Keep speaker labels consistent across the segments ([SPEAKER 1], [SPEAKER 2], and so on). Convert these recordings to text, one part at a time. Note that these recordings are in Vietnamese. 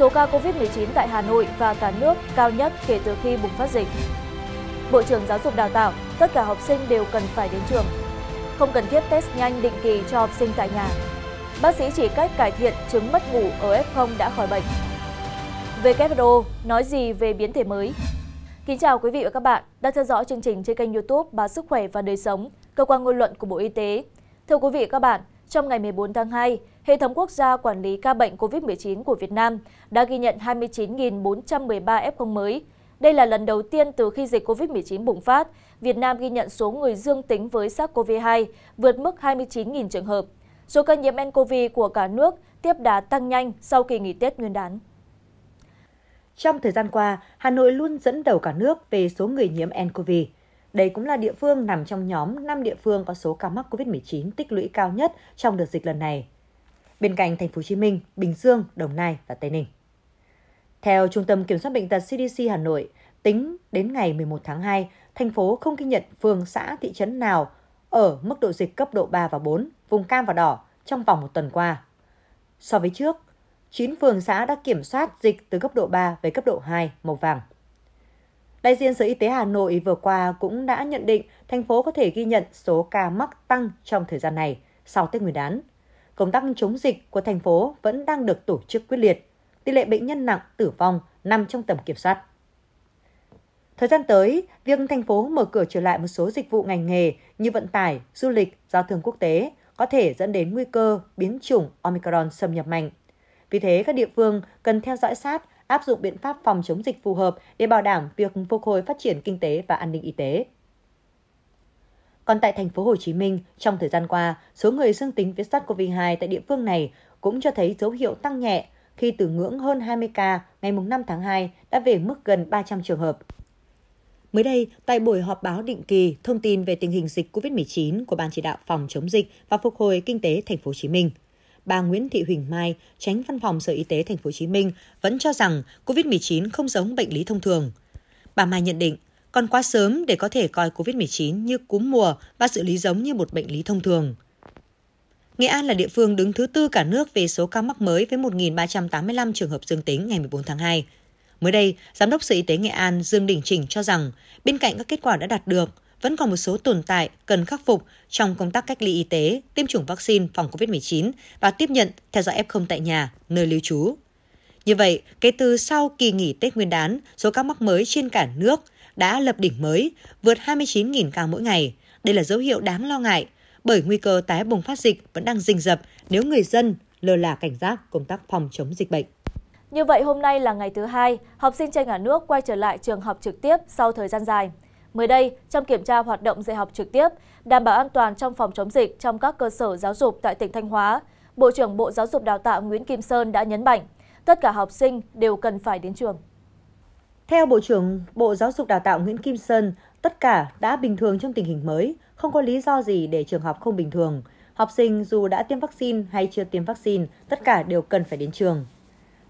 [SPEAKER 1] số ca COVID-19 tại Hà Nội và cả nước cao nhất kể từ khi bùng phát dịch. Bộ trưởng Giáo dục Đào tạo, tất cả học sinh đều cần phải đến trường. Không cần thiết test nhanh định kỳ cho học sinh tại nhà. Bác sĩ chỉ cách cải thiện chứng mất ngủ ở F0 đã khỏi bệnh. WHO nói gì về biến thể mới? Kính chào quý vị và các bạn đang theo dõi chương trình trên kênh youtube Báo Sức Khỏe và Đời Sống, cơ quan ngôn luận của Bộ Y tế. Thưa quý vị và các bạn, trong ngày 14 tháng hai hệ thống quốc gia quản lý ca bệnh covid 19 của việt nam đã ghi nhận 29.413 f0 mới đây là lần đầu tiên từ khi dịch covid 19 bùng phát việt nam ghi nhận số người dương tính với sars cov 2 vượt mức 29.000 trường hợp số ca nhiễm ncov của cả nước tiếp đã tăng nhanh sau kỳ nghỉ tết nguyên đán
[SPEAKER 2] trong thời gian qua hà nội luôn dẫn đầu cả nước về số người nhiễm ncov đây cũng là địa phương nằm trong nhóm 5 địa phương có số ca mắc COVID-19 tích lũy cao nhất trong đợt dịch lần này, bên cạnh thành phố Hồ Chí Minh, Bình Dương, Đồng Nai và Tây Ninh. Theo Trung tâm Kiểm soát bệnh tật CDC Hà Nội, tính đến ngày 11 tháng 2, thành phố không ghi nhận phường, xã, thị trấn nào ở mức độ dịch cấp độ 3 và 4, vùng cam và đỏ trong vòng một tuần qua. So với trước, 9 phường xã đã kiểm soát dịch từ cấp độ 3 về cấp độ 2 màu vàng. Đại diện Sở Y tế Hà Nội vừa qua cũng đã nhận định thành phố có thể ghi nhận số ca mắc tăng trong thời gian này sau Tết Nguyên đán. Công tác chống dịch của thành phố vẫn đang được tổ chức quyết liệt. Tỷ lệ bệnh nhân nặng tử vong nằm trong tầm kiểm soát. Thời gian tới, việc thành phố mở cửa trở lại một số dịch vụ ngành nghề như vận tải, du lịch, giao thương quốc tế có thể dẫn đến nguy cơ biến chủng Omicron xâm nhập mạnh. Vì thế, các địa phương cần theo dõi sát áp dụng biện pháp phòng chống dịch phù hợp để bảo đảm việc phục hồi phát triển kinh tế và an ninh y tế. Còn tại thành phố Hồ Chí Minh, trong thời gian qua, số người dương tính với SARS-CoV-2 tại địa phương này cũng cho thấy dấu hiệu tăng nhẹ khi từ ngưỡng hơn 20 ca ngày 5 tháng 2 đã về mức gần 300 trường hợp. Mới đây, tại buổi họp báo định kỳ thông tin về tình hình dịch COVID-19 của Ban chỉ đạo phòng chống dịch và phục hồi kinh tế thành phố Hồ Chí Minh, bà Nguyễn Thị Huỳnh Mai, tránh văn phòng Sở Y tế Thành phố Hồ Chí Minh vẫn cho rằng COVID-19 không giống bệnh lý thông thường. Bà Mai nhận định, còn quá sớm để có thể coi COVID-19 như cúm mùa và xử lý giống như một bệnh lý thông thường. Nghệ An là địa phương đứng thứ tư cả nước về số ca mắc mới với 1.385 trường hợp dương tính ngày 14 tháng 2. Mới đây, Giám đốc Sở Y tế Nghệ An Dương Đình Trình cho rằng, bên cạnh các kết quả đã đạt được, vẫn còn một số tồn tại cần khắc phục trong công tác cách ly y tế, tiêm chủng vaccine phòng COVID-19 và tiếp nhận theo dõi F0 tại nhà, nơi lưu trú. Như vậy, kể từ sau kỳ nghỉ Tết Nguyên đán, số ca mắc mới trên cả nước đã lập đỉnh mới, vượt 29.000 ca mỗi ngày. Đây là dấu hiệu đáng lo ngại, bởi nguy cơ tái bùng phát dịch vẫn đang rình rập nếu người dân lơ là cảnh giác công tác phòng chống dịch bệnh.
[SPEAKER 1] Như vậy hôm nay là ngày thứ hai, học sinh trên cả nước quay trở lại trường học trực tiếp sau thời gian dài mới đây trong kiểm tra hoạt động dạy học trực tiếp đảm bảo an toàn trong phòng chống dịch trong các cơ sở giáo dục tại tỉnh thanh hóa bộ trưởng bộ giáo dục đào tạo nguyễn kim sơn đã nhấn mạnh tất cả học sinh đều cần phải đến trường
[SPEAKER 2] theo bộ trưởng bộ giáo dục đào tạo nguyễn kim sơn tất cả đã bình thường trong tình hình mới không có lý do gì để trường học không bình thường học sinh dù đã tiêm vaccine hay chưa tiêm vaccine tất cả đều cần phải đến trường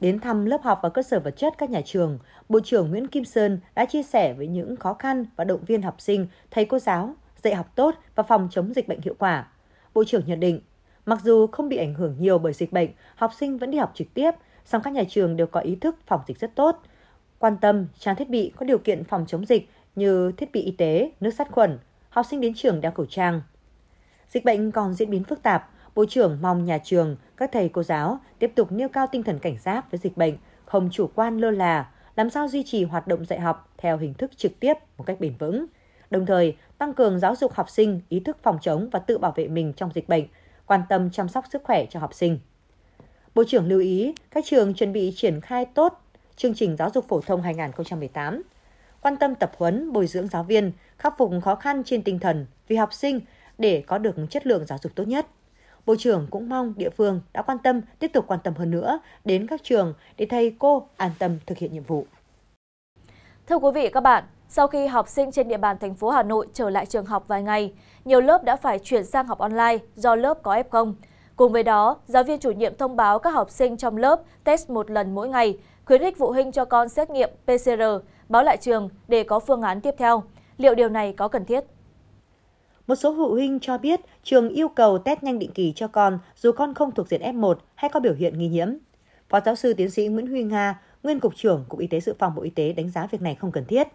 [SPEAKER 2] Đến thăm lớp học và cơ sở vật chất các nhà trường, Bộ trưởng Nguyễn Kim Sơn đã chia sẻ với những khó khăn và động viên học sinh, thầy cô giáo, dạy học tốt và phòng chống dịch bệnh hiệu quả. Bộ trưởng nhận định, mặc dù không bị ảnh hưởng nhiều bởi dịch bệnh, học sinh vẫn đi học trực tiếp, song các nhà trường đều có ý thức phòng dịch rất tốt, quan tâm trang thiết bị có điều kiện phòng chống dịch như thiết bị y tế, nước sát khuẩn, học sinh đến trường đeo khẩu trang. Dịch bệnh còn diễn biến phức tạp, Bộ trưởng mong nhà trường, các thầy cô giáo tiếp tục nêu cao tinh thần cảnh giác với dịch bệnh, không chủ quan lơ là, làm sao duy trì hoạt động dạy học theo hình thức trực tiếp một cách bền vững. Đồng thời, tăng cường giáo dục học sinh ý thức phòng chống và tự bảo vệ mình trong dịch bệnh, quan tâm chăm sóc sức khỏe cho học sinh. Bộ trưởng lưu ý các trường chuẩn bị triển khai tốt chương trình giáo dục phổ thông 2018, quan tâm tập huấn, bồi dưỡng giáo viên, khắc phục khó khăn trên tinh thần vì học sinh để có được chất lượng giáo dục tốt nhất. Bộ trưởng cũng mong địa phương đã quan tâm, tiếp tục quan tâm hơn nữa đến các trường để thầy cô an tâm thực hiện nhiệm vụ.
[SPEAKER 1] Thưa quý vị các bạn, sau khi học sinh trên địa bàn thành phố Hà Nội trở lại trường học vài ngày, nhiều lớp đã phải chuyển sang học online do lớp có F0. Cùng với đó, giáo viên chủ nhiệm thông báo các học sinh trong lớp test một lần mỗi ngày, khuyến khích phụ huynh cho con xét nghiệm PCR, báo lại trường để có phương án tiếp theo. Liệu điều này có cần thiết?
[SPEAKER 2] Một số phụ huynh cho biết trường yêu cầu test nhanh định kỳ cho con dù con không thuộc diện F1 hay có biểu hiện nghi nhiễm. Phó giáo sư tiến sĩ Nguyễn Huy Nga, nguyên cục trưởng Cục Y tế Dự phòng Bộ Y tế đánh giá việc này không cần thiết.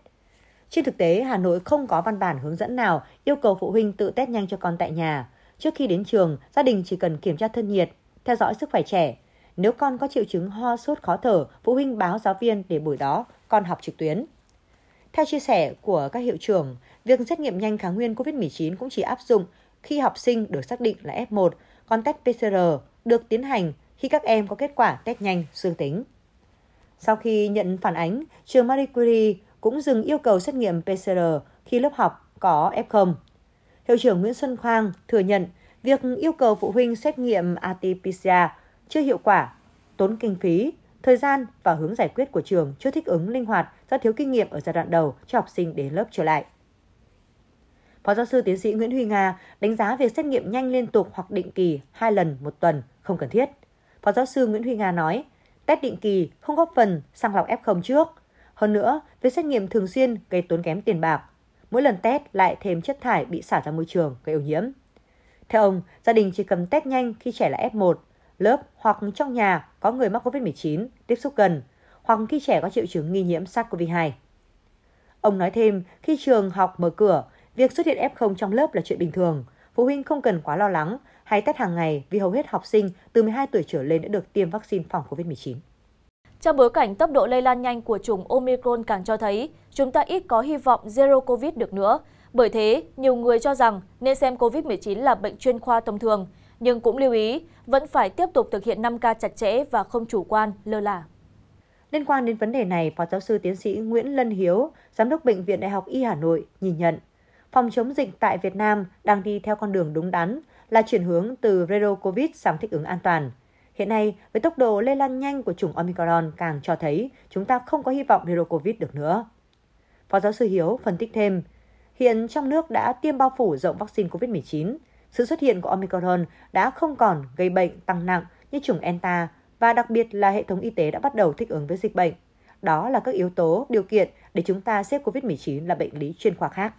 [SPEAKER 2] Trên thực tế, Hà Nội không có văn bản hướng dẫn nào yêu cầu phụ huynh tự test nhanh cho con tại nhà. Trước khi đến trường, gia đình chỉ cần kiểm tra thân nhiệt, theo dõi sức khỏe trẻ. Nếu con có triệu chứng ho, sốt, khó thở, phụ huynh báo giáo viên để buổi đó con học trực tuyến. Theo chia sẻ của các hiệu trưởng, việc xét nghiệm nhanh kháng nguyên COVID-19 cũng chỉ áp dụng khi học sinh được xác định là F1, còn test PCR được tiến hành khi các em có kết quả test nhanh dương tính. Sau khi nhận phản ánh, trường Marie Curie cũng dừng yêu cầu xét nghiệm PCR khi lớp học có F0. Hiệu trưởng Nguyễn Xuân Khoang thừa nhận việc yêu cầu phụ huynh xét nghiệm RT-PCR chưa hiệu quả, tốn kinh phí Thời gian và hướng giải quyết của trường chưa thích ứng linh hoạt do thiếu kinh nghiệm ở giai đoạn đầu cho học sinh đến lớp trở lại. Phó giáo sư tiến sĩ Nguyễn Huy Nga đánh giá việc xét nghiệm nhanh liên tục hoặc định kỳ hai lần một tuần không cần thiết. Phó giáo sư Nguyễn Huy Nga nói, test định kỳ không góp phần sàng lọc F0 trước. Hơn nữa, việc xét nghiệm thường xuyên gây tốn kém tiền bạc. Mỗi lần test lại thêm chất thải bị xả ra môi trường gây ô nhiễm. Theo ông, gia đình chỉ cần test nhanh khi trẻ là F1 lớp hoặc trong nhà có người mắc COVID-19 tiếp xúc gần hoặc khi trẻ có triệu chứng nghi nhiễm SARS-CoV-2. Ông nói thêm, khi trường học mở cửa, việc xuất hiện F0 trong lớp là chuyện bình thường. Phụ huynh không cần quá lo lắng hay test hàng ngày vì hầu hết học sinh từ 12 tuổi trở lên đã được tiêm vaccine phòng COVID-19.
[SPEAKER 1] Trong bối cảnh tốc độ lây lan nhanh của chủng Omicron càng cho thấy, chúng ta ít có hy vọng Zero Covid được nữa. Bởi thế, nhiều người cho rằng nên xem COVID-19 là bệnh chuyên khoa thông thường – nhưng cũng lưu ý vẫn phải tiếp tục thực hiện 5 k chặt chẽ và không chủ quan, lơ là. Liên quan đến vấn
[SPEAKER 2] đề này, Phó Giáo sư Tiến sĩ Nguyễn Lân Hiếu, Giám đốc Bệnh viện Đại học Y Hà Nội nhìn nhận, phòng chống dịch tại Việt Nam đang đi theo con đường đúng đắn là chuyển hướng từ Redo Covid sang thích ứng an toàn. Hiện nay, với tốc độ lây lan nhanh của chủng Omicron càng cho thấy chúng ta không có hy vọng Redo Covid được nữa. Phó giáo sư Hiếu phân tích thêm, hiện trong nước đã tiêm bao phủ rộng vaccine COVID-19, sự xuất hiện của Omicron đã không còn gây bệnh tăng nặng như chủng Delta và đặc biệt là hệ thống y tế đã bắt đầu thích ứng với dịch bệnh. Đó là các yếu tố, điều kiện để chúng ta xếp COVID-19 là bệnh lý chuyên khoa khác.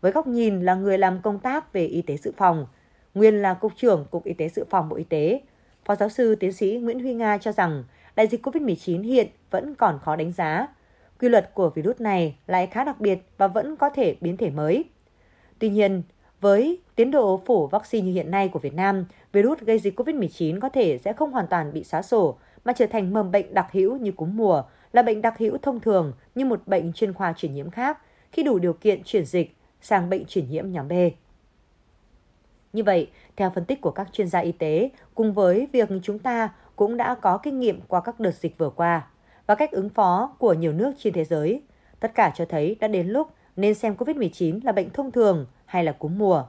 [SPEAKER 2] Với góc nhìn là người làm công tác về y tế dự phòng, nguyên là Cục trưởng Cục Y tế Dự phòng Bộ Y tế, Phó giáo sư tiến sĩ Nguyễn Huy Nga cho rằng đại dịch COVID-19 hiện vẫn còn khó đánh giá. Quy luật của virus này lại khá đặc biệt và vẫn có thể biến thể mới. Tuy nhiên, với tiến độ phủ vaccine như hiện nay của Việt Nam, virus gây dịch COVID-19 có thể sẽ không hoàn toàn bị xóa sổ, mà trở thành mầm bệnh đặc hữu như cúm mùa, là bệnh đặc hữu thông thường như một bệnh chuyên khoa truyền nhiễm khác khi đủ điều kiện chuyển dịch sang bệnh truyền nhiễm nhóm B. Như vậy, theo phân tích của các chuyên gia y tế, cùng với việc chúng ta cũng đã có kinh nghiệm qua các đợt dịch vừa qua và cách ứng phó của nhiều nước trên thế giới, tất cả cho thấy đã đến lúc nên xem COVID-19 là bệnh thông thường hay là cúm mùa.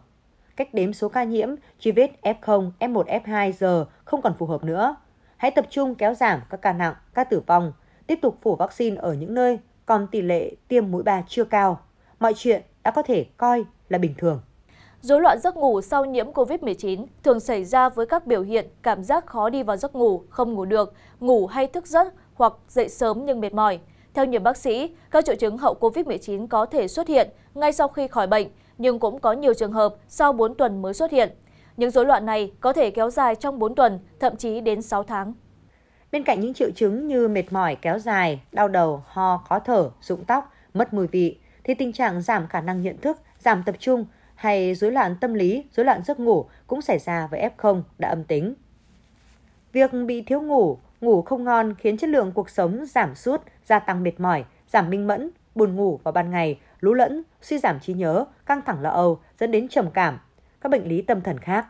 [SPEAKER 2] Cách đếm số ca nhiễm, truy vết F0, F1, F2 giờ không còn phù hợp nữa. Hãy tập trung kéo giảm các ca nặng, các tử vong, tiếp tục phủ vaccine ở những nơi còn tỷ lệ tiêm mũi 3 chưa cao. Mọi chuyện đã có thể coi là bình thường.
[SPEAKER 1] Dối loạn giấc ngủ sau nhiễm COVID-19 thường xảy ra với các biểu hiện cảm giác khó đi vào giấc ngủ, không ngủ được, ngủ hay thức giấc hoặc dậy sớm nhưng mệt mỏi. Theo nhiều bác sĩ, các triệu chứng hậu COVID-19 có thể xuất hiện ngay sau khi khỏi bệnh, nhưng cũng có nhiều trường hợp sau bốn tuần mới xuất hiện những rối loạn này có thể kéo dài trong 4 tuần, thậm chí đến 6 tháng.
[SPEAKER 2] Bên cạnh những triệu chứng như mệt mỏi kéo dài, đau đầu, ho, khó thở, rụng tóc, mất mùi vị, thì tình trạng giảm khả năng nhận thức, giảm tập trung hay rối loạn tâm lý, rối loạn giấc ngủ cũng xảy ra với F0 đã âm tính. Việc bị thiếu ngủ, ngủ không ngon khiến chất lượng cuộc sống giảm sút, gia tăng mệt mỏi, giảm minh mẫn, buồn ngủ vào ban ngày lũ lẫn, suy giảm trí nhớ, căng thẳng lo âu dẫn đến trầm cảm, các bệnh lý tâm thần khác.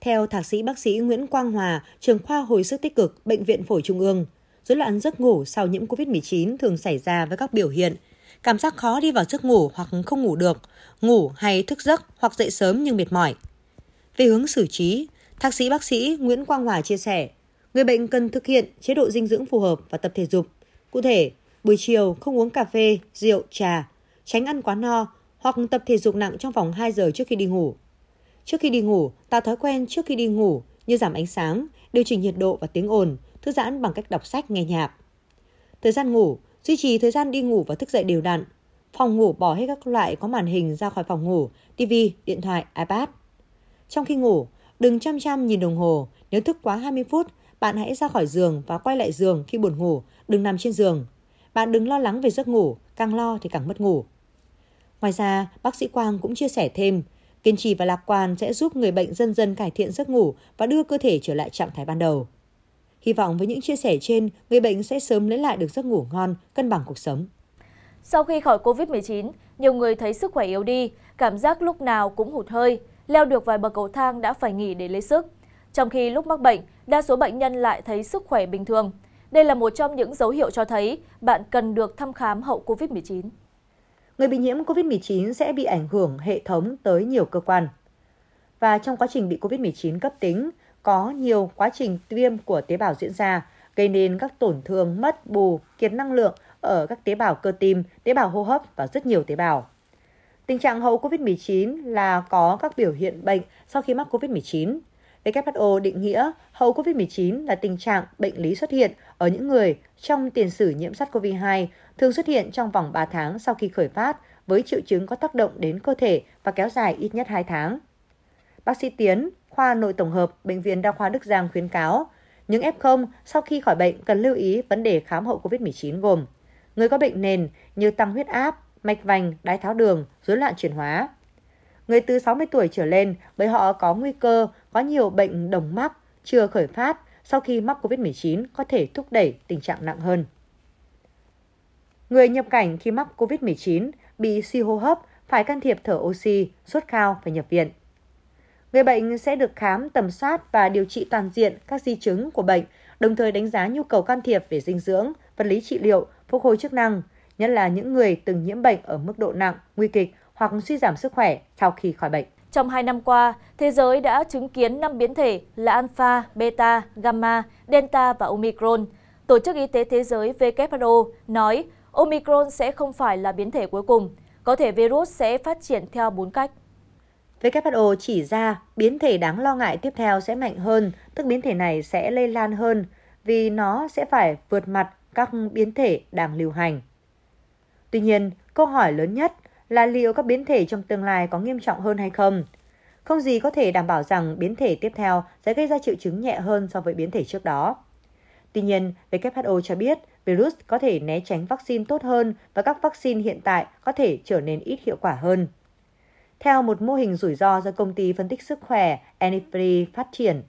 [SPEAKER 2] Theo thạc sĩ bác sĩ Nguyễn Quang Hòa, trường khoa hồi sức tích cực bệnh viện Phổi Trung ương, rối loạn giấc ngủ sau nhiễm COVID-19 thường xảy ra với các biểu hiện cảm giác khó đi vào giấc ngủ hoặc không ngủ được, ngủ hay thức giấc hoặc dậy sớm nhưng mệt mỏi. Về hướng xử trí, thạc sĩ bác sĩ Nguyễn Quang Hòa chia sẻ, người bệnh cần thực hiện chế độ dinh dưỡng phù hợp và tập thể dục. Cụ thể, buổi chiều không uống cà phê, rượu, trà, tránh ăn quá no hoặc tập thể dục nặng trong vòng 2 giờ trước khi đi ngủ. Trước khi đi ngủ, tạo thói quen trước khi đi ngủ như giảm ánh sáng, điều chỉnh nhiệt độ và tiếng ồn, thư giãn bằng cách đọc sách, nghe nhạc. Thời gian ngủ, duy trì thời gian đi ngủ và thức dậy đều đặn. Phòng ngủ bỏ hết các loại có màn hình ra khỏi phòng ngủ, TV, điện thoại, iPad. Trong khi ngủ, đừng chăm chăm nhìn đồng hồ. Nếu thức quá 20 phút, bạn hãy ra khỏi giường và quay lại giường khi buồn ngủ, đừng nằm trên giường. Bạn đừng lo lắng về giấc ngủ, càng lo thì càng mất ngủ. Ngoài ra, bác sĩ Quang cũng chia sẻ thêm, kiên trì và lạc quan sẽ giúp người bệnh dần dần cải thiện giấc ngủ và đưa cơ thể trở lại trạng thái ban đầu. Hy vọng với những chia sẻ trên, người bệnh sẽ sớm lấy lại được giấc ngủ ngon, cân bằng cuộc sống.
[SPEAKER 1] Sau khi khỏi COVID-19, nhiều người thấy sức khỏe yếu đi, cảm giác lúc nào cũng hụt hơi, leo được vài bậc cầu thang đã phải nghỉ để lấy sức. Trong khi lúc mắc bệnh, đa số bệnh nhân lại thấy sức khỏe bình thường. Đây là một trong những dấu hiệu cho thấy bạn cần được thăm khám hậu COVID-19.
[SPEAKER 2] Người bị nhiễm COVID-19 sẽ bị ảnh hưởng hệ thống tới nhiều cơ quan. Và trong quá trình bị COVID-19 cấp tính, có nhiều quá trình viêm của tế bào diễn ra, gây nên các tổn thương mất bù, kiệt năng lượng ở các tế bào cơ tim, tế bào hô hấp và rất nhiều tế bào. Tình trạng hậu COVID-19 là có các biểu hiện bệnh sau khi mắc COVID-19, who định nghĩa hậu covid một chín là tình trạng bệnh lý xuất hiện ở những người trong tiền sử nhiễm sars cov hai thường xuất hiện trong vòng ba tháng sau khi khởi phát với triệu chứng có tác động đến cơ thể và kéo dài ít nhất 2 tháng. Bác sĩ Tiến, khoa nội tổng hợp Bệnh viện Đa khoa Đức Giang khuyến cáo, những F0 sau khi khỏi bệnh cần lưu ý vấn đề khám hậu COVID-19 gồm người có bệnh nền như tăng huyết áp, mạch vành, đái tháo đường, rối loạn chuyển hóa. Người từ 60 tuổi trở lên bởi họ có nguy cơ có nhiều bệnh đồng mắc chưa khởi phát sau khi mắc COVID-19 có thể thúc đẩy tình trạng nặng hơn. Người nhập cảnh khi mắc COVID-19 bị suy hô hấp phải can thiệp thở oxy, sốt cao và nhập viện. Người bệnh sẽ được khám, tầm soát và điều trị toàn diện các di chứng của bệnh, đồng thời đánh giá nhu cầu can thiệp về dinh dưỡng, vật lý trị liệu, phục hồi chức năng, nhất là những người từng nhiễm bệnh ở mức độ nặng, nguy kịch hoặc suy giảm sức khỏe sau khi khỏi bệnh
[SPEAKER 1] trong hai năm qua thế giới đã chứng kiến năm biến thể là alpha beta gamma delta và omicron tổ chức y tế thế giới who nói omicron sẽ không phải là biến thể cuối cùng có thể virus sẽ phát triển theo bốn cách
[SPEAKER 2] WHO chỉ ra biến thể đáng lo ngại tiếp theo sẽ mạnh hơn, tức biến thể này sẽ lây lan hơn vì nó sẽ phải vượt mặt các biến thể đang lưu hành. Tuy nhiên, câu hỏi lớn nhất là liệu các biến thể trong tương lai có nghiêm trọng hơn hay không. Không gì có thể đảm bảo rằng biến thể tiếp theo sẽ gây ra triệu chứng nhẹ hơn so với biến thể trước đó. Tuy nhiên, WHO cho biết virus có thể né tránh vaccine tốt hơn và các vaccine hiện tại có thể trở nên ít hiệu quả hơn. Theo một mô hình rủi ro do công ty phân tích sức khỏe Anifree phát triển,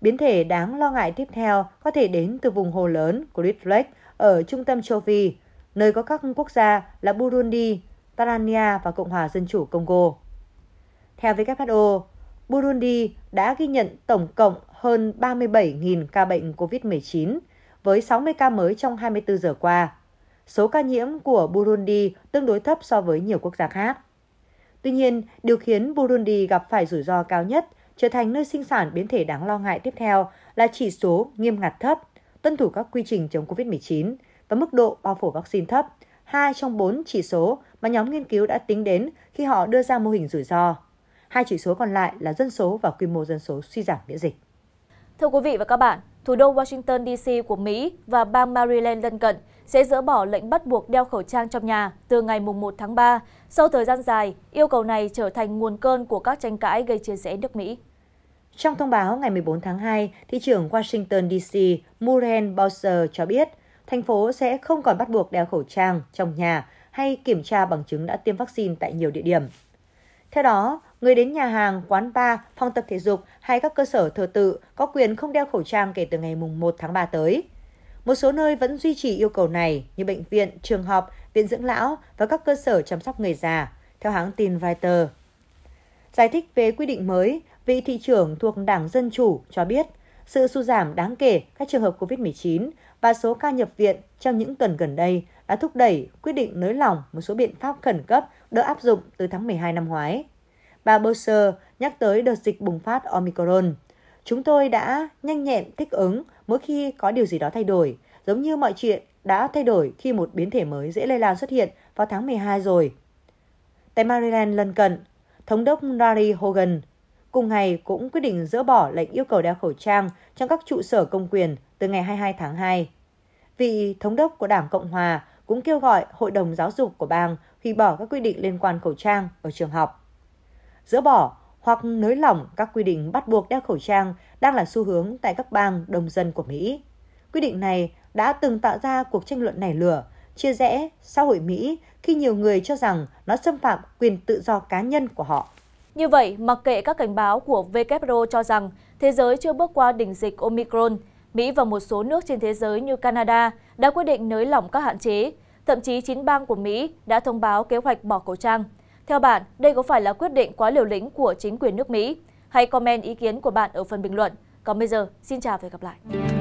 [SPEAKER 2] biến thể đáng lo ngại tiếp theo có thể đến từ vùng hồ lớn Great Lake ở trung tâm châu Phi, nơi có các quốc gia là Burundi, Tanzania và Cộng hòa Dân chủ Congo. Theo WHO, Burundi đã ghi nhận tổng cộng hơn 37.000 ca bệnh COVID-19 với 60 ca mới trong 24 giờ qua. Số ca nhiễm của Burundi tương đối thấp so với nhiều quốc gia khác. Tuy nhiên, điều khiến Burundi gặp phải rủi ro cao nhất trở thành nơi sinh sản biến thể đáng lo ngại tiếp theo là chỉ số nghiêm ngặt thấp, tuân thủ các quy trình chống COVID-19 và mức độ bao phủ vaccine thấp hai trong bốn chỉ số mà nhóm nghiên cứu đã tính đến khi họ đưa ra mô hình rủi ro. Hai chỉ số còn lại là dân số và quy mô dân số suy giảm miễn dịch.
[SPEAKER 1] Thưa quý vị và các bạn, thủ đô Washington DC của Mỹ và bang Maryland lân cận sẽ dỡ bỏ lệnh bắt buộc đeo khẩu trang trong nhà từ ngày 1 tháng 3. Sau thời gian dài, yêu cầu này trở thành nguồn cơn của các tranh cãi gây chia rẽ nước Mỹ. Trong thông báo
[SPEAKER 2] ngày 14 tháng 2, thị trưởng Washington DC Muriel Bowser cho biết thành phố sẽ không còn bắt buộc đeo khẩu trang trong nhà hay kiểm tra bằng chứng đã tiêm vaccine tại nhiều địa điểm. Theo đó, người đến nhà hàng, quán bar, phòng tập thể dục hay các cơ sở thờ tự có quyền không đeo khẩu trang kể từ ngày 1 tháng 3 tới. Một số nơi vẫn duy trì yêu cầu này như bệnh viện, trường học, viện dưỡng lão và các cơ sở chăm sóc người già, theo hãng tin Reuters. Giải thích về quy định mới, vị thị trưởng thuộc Đảng Dân Chủ cho biết – sự sụt giảm đáng kể các trường hợp COVID-19 và số ca nhập viện trong những tuần gần đây đã thúc đẩy quyết định nới lỏng một số biện pháp khẩn cấp được áp dụng từ tháng 12 năm ngoái. Bà Bowser nhắc tới đợt dịch bùng phát Omicron. Chúng tôi đã nhanh nhẹn thích ứng mỗi khi có điều gì đó thay đổi, giống như mọi chuyện đã thay đổi khi một biến thể mới dễ lây lan xuất hiện vào tháng 12 rồi. Tại Maryland lân cận, Thống đốc Larry Hogan Cùng ngày cũng quyết định dỡ bỏ lệnh yêu cầu đeo khẩu trang trong các trụ sở công quyền từ ngày 22 tháng 2. Vị thống đốc của Đảng Cộng Hòa cũng kêu gọi Hội đồng Giáo dục của bang hủy bỏ các quy định liên quan khẩu trang ở trường học. Dỡ bỏ hoặc nới lỏng các quy định bắt buộc đeo khẩu trang đang là xu hướng tại các bang đông dân của Mỹ. Quy định này đã từng tạo ra cuộc tranh luận nảy lửa, chia rẽ xã hội Mỹ khi nhiều người cho rằng nó xâm phạm quyền tự do cá nhân của họ
[SPEAKER 1] như vậy mặc kệ các cảnh báo của who cho rằng thế giới chưa bước qua đỉnh dịch omicron mỹ và một số nước trên thế giới như canada đã quyết định nới lỏng các hạn chế thậm chí chín bang của mỹ đã thông báo kế hoạch bỏ khẩu trang theo bạn đây có phải là quyết định quá liều lĩnh của chính quyền nước mỹ hãy comment ý kiến của bạn ở phần bình luận còn bây giờ xin chào và hẹn gặp lại